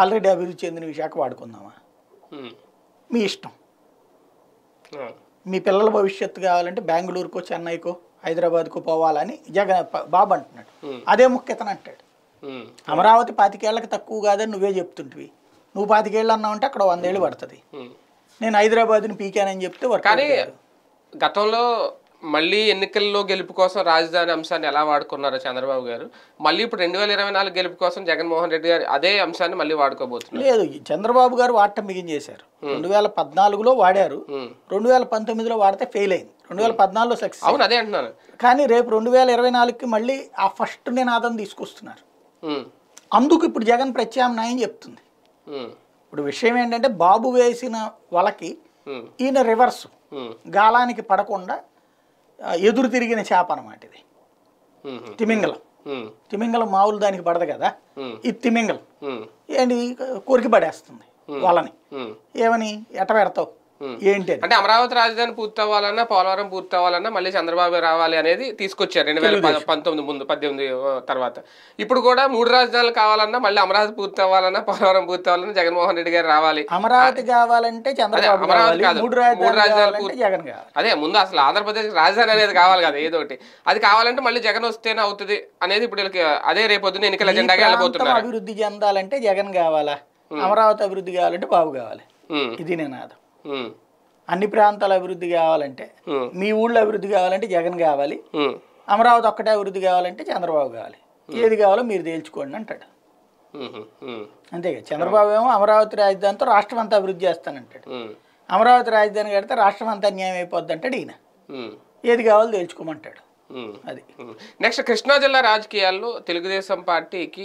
Already అభివృద్ధి చెందిన విశాఖ వాడుకుందామా మీ ఇష్టం మీ పిల్లల భవిష్యత్తు కావాలంటే బెంగళూరుకో చెన్నైకో హైదరాబాద్కు పోవాలని జగన్ బాబు అంటున్నాడు అదే ముఖ్యతను అంటాడు అమరావతి పాతికేళ్లకు తక్కువ కాదని నువ్వే చెప్తుంటివి నువ్వు పాతికేళ్ళు అంటే అక్కడ వందేళ్ళు పడుతుంది నేను హైదరాబాద్ని పీకానని చెప్తే కానీ గతంలో మళ్ళీ ఎన్నికల్లో గెలుపు కోసం రాజధాని అంశాన్ని ఎలా వాడుకున్నారు చంద్రబాబు గారు మళ్ళీ ఇప్పుడు రెండు వేల ఇరవై నాలుగు గెలుపు కోసం జగన్మోహన్ రెడ్డి గారు అదే అంశాన్ని మళ్ళీ వాడుకోబోతున్నారు లేదు చంద్రబాబు గారు వాడటం చేశారు రెండు వేల పద్నాలుగులో వాడారు రెండు వేల పంతొమ్మిదిలో వాడితే ఫెయిల్ అయింది రెండు వేల పద్నాలుగులో సక్సెస్ అవును అదే అంటున్నాను కానీ రేపు రెండు వేల ఇరవై నాలుగుకి మళ్ళీ ఆ ఫస్ట్ నేను ఆదం తీసుకొస్తున్నారు అందుకు ఇప్పుడు జగన్ ప్రత్యామ్నాయం చెప్తుంది ఇప్పుడు విషయం ఏంటంటే బాబు వేసిన వలకి ఈయన రివర్స్ గాలానికి పడకుండా ఎదురు తిరిగిన చేప అనమాట ఇది తిమింగలం తిమింగలం మామూలు దానికి పడదు కదా ఇది తిమింగలం ఏంటి కొరికి పడేస్తుంది వాళ్ళని ఏమని ఎట పెడతావు Hmm. ఏంటి అంటే అమరావతి రాజధాని పూర్తి అవ్వాలన్నా పోలవరం పూర్తి అవ్వాలన్నా మళ్ళీ చంద్రబాబు రావాలి అనేది తీసుకొచ్చారు రెండు వేల పంతొమ్మిది ముందు పద్దెనిమిది తర్వాత ఇప్పుడు కూడా మూడు రాజధానులు కావాలన్నా మళ్ళీ అమరావతి పూర్తి అవ్వాలన్నా పోలవరం పూర్తి అవ్వాలన్నా జగన్మోహన్ రెడ్డి గారు రావాలి అమరావతి కావాలంటే చంద్రబాబు మూడు రాజధానులు జగన్ అదే ముందు అసలు ఆంధ్రప్రదేశ్ రాజధాని అనేది కావాలి కదా ఏదో ఒకటి అది కావాలంటే మళ్ళీ జగన్ వస్తేనే అవుతుంది అనేది ఇప్పుడు వీళ్ళకి అదే రేపొద్దున ఎన్నికల ఎజెండాగా వెళ్ళబోతున్నారు అభివృద్ధి చెందాలంటే జగన్ కావాలా hmm. అమరావతి అభివృద్ధి కావాలంటే బాబు కావాలి hmm. ఇది నినాదం అన్ని ప్రాంతాల అభివృద్ధి కావాలంటే మీ ఊళ్ళో అభివృద్ధి కావాలంటే జగన్ కావాలి అమరావతి ఒక్కటే అభివృద్ధి కావాలంటే చంద్రబాబు కావాలి ఏది కావాలో మీరు తేల్చుకోండి అంటాడు అంతేగా చంద్రబాబు ఏమో అమరావతి రాజధానితో రాష్ట్రం అంతా అభివృద్ధి చేస్తానంటాడు అమరావతి రాజధాని కడితే రాష్ట్రం అంతా అన్యాయం అయిపోద్ది అంటాడు ఈయన ఏది కావాలో తేల్చుకోమంటాడు అది నెక్స్ట్ కృష్ణా జిల్లా రాజకీయాల్లో తెలుగుదేశం పార్టీకి